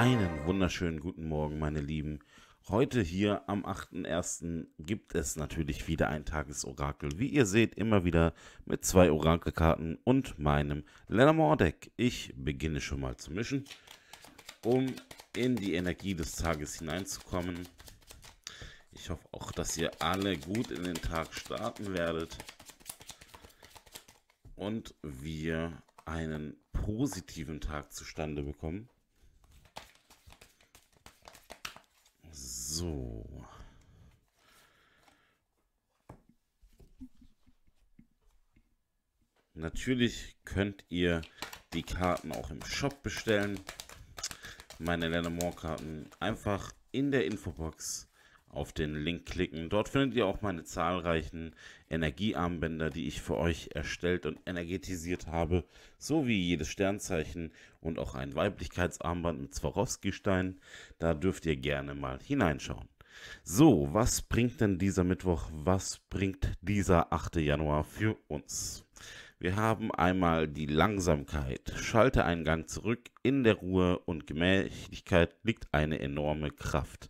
Einen wunderschönen guten Morgen, meine Lieben. Heute hier am 8.1. gibt es natürlich wieder ein Tagesorakel. Wie ihr seht, immer wieder mit zwei Orakelkarten und meinem Lenormand-Deck. Ich beginne schon mal zu mischen, um in die Energie des Tages hineinzukommen. Ich hoffe auch, dass ihr alle gut in den Tag starten werdet und wir einen positiven Tag zustande bekommen. So. Natürlich könnt ihr die Karten auch im Shop bestellen. Meine Lernemore-Karten einfach in der Infobox auf den Link klicken. Dort findet ihr auch meine zahlreichen Energiearmbänder, die ich für euch erstellt und energetisiert habe, sowie jedes Sternzeichen und auch ein Weiblichkeitsarmband mit Swarovski-Stein. Da dürft ihr gerne mal hineinschauen. So, was bringt denn dieser Mittwoch, was bringt dieser 8. Januar für uns? Wir haben einmal die Langsamkeit. Schalte einen Gang zurück. In der Ruhe und Gemächlichkeit liegt eine enorme Kraft.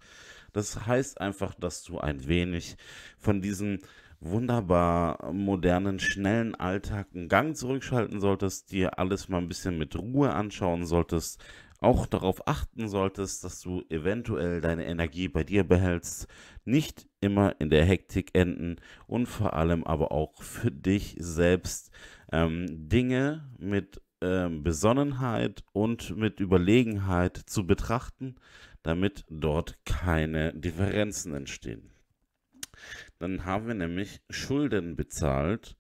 Das heißt einfach, dass du ein wenig von diesem wunderbar modernen, schnellen Alltag einen Gang zurückschalten solltest, dir alles mal ein bisschen mit Ruhe anschauen solltest, auch darauf achten solltest, dass du eventuell deine Energie bei dir behältst, nicht immer in der Hektik enden und vor allem aber auch für dich selbst ähm, Dinge mit ähm, Besonnenheit und mit Überlegenheit zu betrachten, damit dort keine Differenzen entstehen. Dann haben wir nämlich Schulden bezahlt.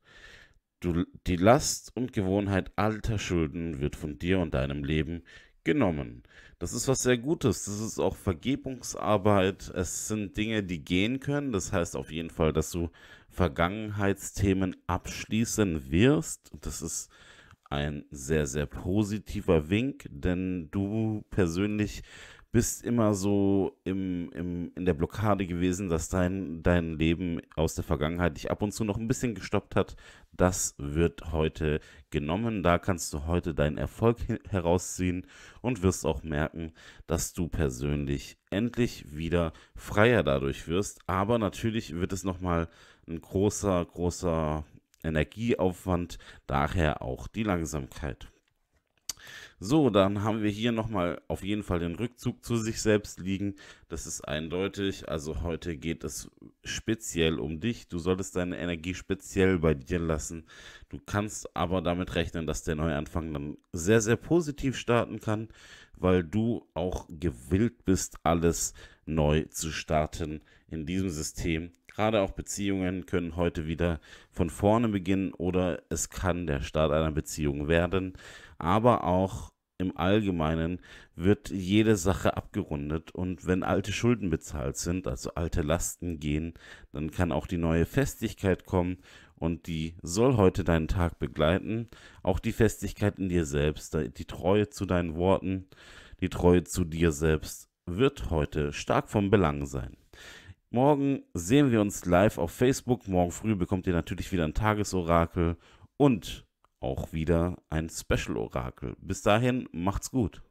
Du, die Last und Gewohnheit alter Schulden wird von dir und deinem Leben genommen. Das ist was sehr Gutes. Das ist auch Vergebungsarbeit. Es sind Dinge, die gehen können. Das heißt auf jeden Fall, dass du Vergangenheitsthemen abschließen wirst. Das ist ein sehr, sehr positiver Wink, denn du persönlich bist immer so im, im, in der Blockade gewesen, dass dein, dein Leben aus der Vergangenheit dich ab und zu noch ein bisschen gestoppt hat. Das wird heute genommen. Da kannst du heute deinen Erfolg herausziehen und wirst auch merken, dass du persönlich endlich wieder freier dadurch wirst. Aber natürlich wird es nochmal ein großer, großer Energieaufwand, daher auch die Langsamkeit. So, dann haben wir hier nochmal auf jeden Fall den Rückzug zu sich selbst liegen. Das ist eindeutig. Also heute geht es speziell um dich. Du solltest deine Energie speziell bei dir lassen. Du kannst aber damit rechnen, dass der Neuanfang dann sehr, sehr positiv starten kann, weil du auch gewillt bist, alles neu zu starten in diesem System Gerade auch Beziehungen können heute wieder von vorne beginnen oder es kann der Start einer Beziehung werden. Aber auch im Allgemeinen wird jede Sache abgerundet und wenn alte Schulden bezahlt sind, also alte Lasten gehen, dann kann auch die neue Festigkeit kommen und die soll heute deinen Tag begleiten. Auch die Festigkeit in dir selbst, die Treue zu deinen Worten, die Treue zu dir selbst wird heute stark vom Belang sein. Morgen sehen wir uns live auf Facebook. Morgen früh bekommt ihr natürlich wieder ein Tagesorakel und auch wieder ein Special-Orakel. Bis dahin, macht's gut.